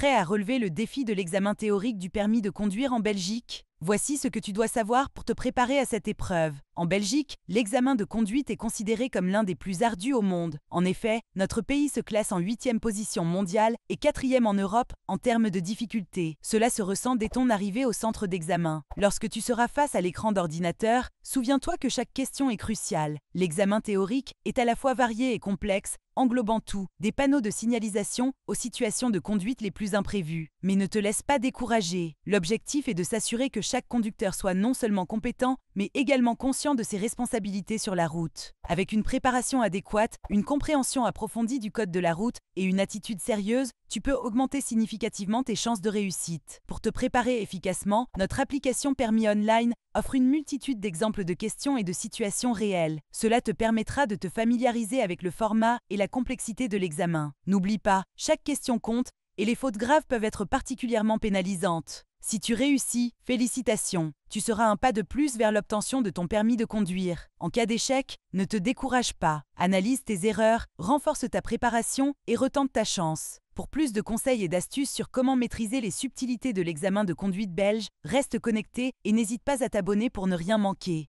prêt à relever le défi de l'examen théorique du permis de conduire en Belgique Voici ce que tu dois savoir pour te préparer à cette épreuve. En Belgique, l'examen de conduite est considéré comme l'un des plus ardus au monde. En effet, notre pays se classe en huitième position mondiale et quatrième en Europe en termes de difficultés. Cela se ressent dès ton arrivée au centre d'examen. Lorsque tu seras face à l'écran d'ordinateur, souviens-toi que chaque question est cruciale. L'examen théorique est à la fois varié et complexe, englobant tout, des panneaux de signalisation aux situations de conduite les plus imprévues. Mais ne te laisse pas décourager. L'objectif est de s'assurer que chaque conducteur soit non seulement compétent, mais également conscient de ses responsabilités sur la route. Avec une préparation adéquate, une compréhension approfondie du code de la route et une attitude sérieuse, tu peux augmenter significativement tes chances de réussite. Pour te préparer efficacement, notre application Permis Online offre une multitude d'exemples de questions et de situations réelles. Cela te permettra de te familiariser avec le format et la complexité de l'examen. N'oublie pas, chaque question compte et les fautes graves peuvent être particulièrement pénalisantes. Si tu réussis, félicitations, tu seras un pas de plus vers l'obtention de ton permis de conduire. En cas d'échec, ne te décourage pas, analyse tes erreurs, renforce ta préparation et retente ta chance. Pour plus de conseils et d'astuces sur comment maîtriser les subtilités de l'examen de conduite belge, reste connecté et n'hésite pas à t'abonner pour ne rien manquer.